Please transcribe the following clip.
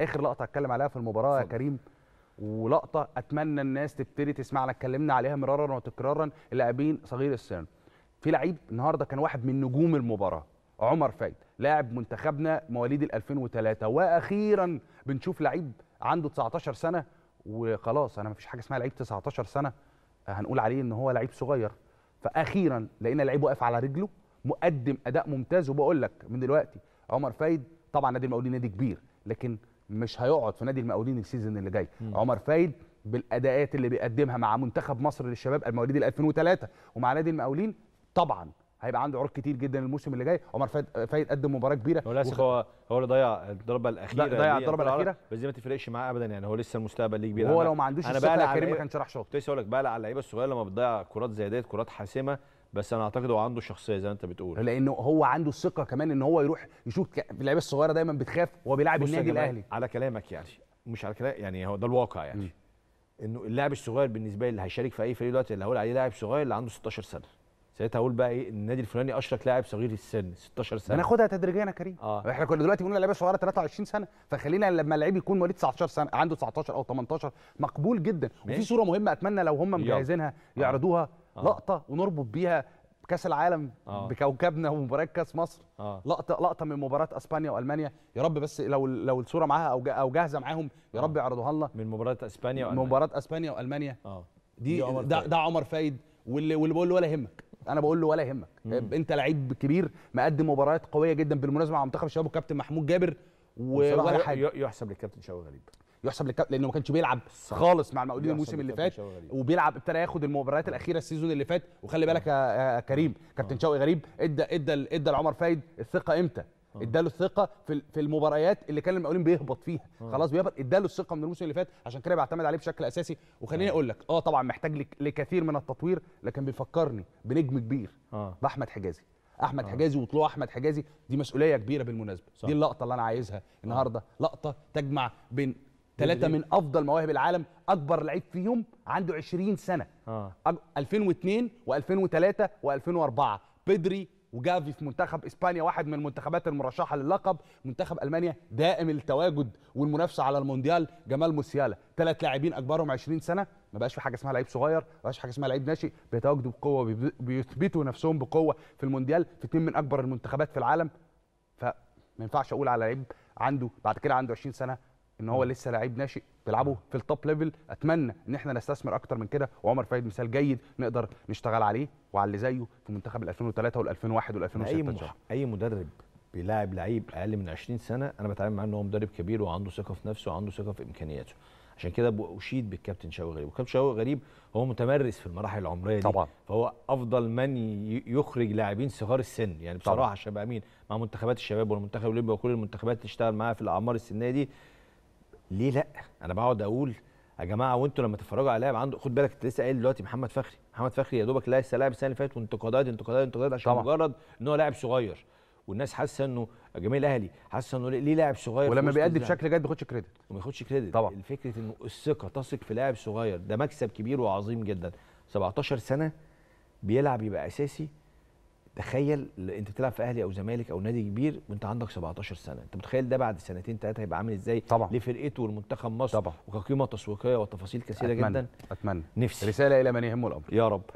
اخر لقطه هتكلم عليها في المباراه يا كريم ولقطه اتمنى الناس تبتدي تسمعنا اتكلمنا عليها مرارا وتكرارا اللاعبين صغير السن في لعيب النهارده كان واحد من نجوم المباراه عمر فايد لاعب منتخبنا مواليد ال 2003 واخيرا بنشوف لعيب عنده 19 سنه وخلاص انا ما فيش حاجه اسمها لعيب 19 سنه هنقول عليه ان هو لعيب صغير فاخيرا لقينا لعيب واقف على رجله مقدم اداء ممتاز وبقول لك من دلوقتي عمر فايد طبعا نادي المقاولين نادي كبير لكن مش هيقعد في نادي المقاولين السيزون اللي جاي م. عمر فايد بالاداءات اللي بيقدمها مع منتخب مصر للشباب المواليد 2003 ومع نادي المقاولين طبعا هيبقى عنده عروض كتير جدا الموسم اللي جاي عمر فايد فايد قدم مباراه كبيره هو للاسف هو هو اللي ضيع الضربه الاخيره ضيع الضربه الاخيره بس دي ما تفرقش معاه ابدا يعني هو لسه المستقبل ليه كبير هو لو ما عندوش انا بقى كريم ما كانش راح شاط كنت اقول لك بقى على اللعيبه الصغيره لما بتضيع كرات زي ديت كرات حاسمه بس انا اعتقد هو عنده شخصيه زي ما انت بتقول لانه هو عنده الثقه كمان ان هو يروح يشوط اللعيبه الصغيره دايما بتخاف وهو بيلعب النادي الاهلي على كلامك يعني مش على كلام يعني هو ده الواقع يعني م. انه اللاعب الصغير بالنسبه لي اللي هيشارك في اي فريق دلوقتي اللي هقول عليه لاعب صغير اللي عنده 16 سنه ساعتها اقول بقى ايه النادي الفلاني اشرك لاعب صغير السن 16 سنه هناخدها تدريجيا يا كريم آه. احنا كنا دلوقتي بنقول لعيبه صغيره 23 سنه فخلينا لما لعيب يكون مواليد 19 سنه عنده 19 او 18 مقبول جدا ماشي. وفي صوره مهمه اتمنى لو هم مجهزينها آه. يعرضوها آه. لقطه ونربط بيها كاس العالم آه. بكوكبنا ومباراه كاس مصر آه. لقطه لقطه من مباراه اسبانيا والمانيا يا رب بس لو لو الصوره معاها او او جاهزه معاهم يا رب آه. يعرضوها لنا من مباراه اسبانيا والمانيا مباراه اسبانيا والمانيا آه. دي, ده, عمر فايد واللي واللي بقول له ولا يهمك انا بقول له ولا يهمك إيه، انت لعيب كبير مقدم مباريات قويه جدا بالمناسبه مع منتخب الشباب والكابتن محمود جابر ولا حاجه يحسب للكابتن شوقي غريب يحسب للكابتن لانه ما كانش بيلعب خالص مع المقاولين الموسم اللي فات وبيلعب ابتدى ياخد المباريات الاخيره السيزون اللي فات وخلي بالك يا كريم كابتن آه. شوقي غريب ادى ادى ادى لعمر فايد الثقه امتى آه. اداله الثقه في في المباريات اللي كان المقاولين بيهبط فيها آه. خلاص بيهبط اداله الثقه من الموسم اللي فات عشان كده بيعتمد عليه بشكل اساسي وخليني آه. اقول لك اه طبعا محتاج لكثير من التطوير لكن بيفكرني بنجم كبير باحمد حجازي احمد آه. حجازي وطلوع احمد حجازي دي مسؤوليه كبيره بالمناسبه صح. دي اللقطه اللي انا عايزها النهارده لقطه تجمع بين ثلاثه إيه؟ من افضل مواهب العالم اكبر لعيب فيهم عنده 20 سنه آه. 2002 و2003 و2004 بدري وجافي في منتخب اسبانيا واحد من المنتخبات المرشحه للقب منتخب المانيا دائم التواجد والمنافسه على المونديال جمال موسيالا ثلاث لاعبين اكبرهم 20 سنه ما بقاش في حاجه اسمها لعيب صغير ما بقاش حاجه اسمها لعيب ناشئ بيتواجدوا بقوه بيثبتوا نفسهم بقوه في المونديال في اثنين من اكبر المنتخبات في العالم فما ينفعش اقول على لعيب عنده بعد كده عنده 20 سنه ان هو لسه لعيب ناشئ بيلعبوا في التوب ليفل اتمنى ان احنا نستثمر اكتر من كده وعمر فايد مثال جيد نقدر نشتغل عليه وعلى اللي زيه في منتخب 2003 وال2001 وال2006 اي مح... اي مدرب بيلاعب لعيب اقل من 20 سنه انا بتعامل معاه ان هو مدرب كبير وعنده ثقه في نفسه وعنده ثقه في امكانياته عشان كده اشيد بالكابتن شوقي غريب والكابتن شوقي غريب هو متمرس في المراحل العمريه دي طبعا فهو افضل من يخرج لاعبين صغار السن يعني بصراحه طبعا. شباب امين مع منتخبات الشباب والمنتخب الاولمبي وكل المنتخبات اللي اشتغل معاها في الاعمار السنيه دي ليه لا انا بقعد اقول يا جماعه وانتوا لما تتفرجوا على لاعب عنده خد بالك انت لسه قايل دلوقتي محمد فخري محمد فخري يا دوبك لسه لاعب السنه اللي فاتت وانتقادات انتقادات انتقادات عشان طبعا. مجرد ان هو لاعب صغير والناس حاسه انه جميل الاهلي حاسه انه ليه لاعب صغير ولما بيأدي بشكل جيد ما بياخدش كريدت وما بياخدش كريدت طبعا الفكره انه الثقه تثق في لاعب صغير ده مكسب كبير وعظيم جدا 17 سنه بيلعب يبقى اساسي تخيل انت بتلعب في اهلي او زمالك او نادي كبير وانت عندك 17 سنه انت متخيل ده بعد سنتين ثلاثه هيبقى عامل ازاي طبعا لفرقته والمنتخب مصر طبعا وكقيمه تسويقيه وتفاصيل كثيره أتمنى. جدا اتمنى نفسي رساله الى من يهمه الامر يا رب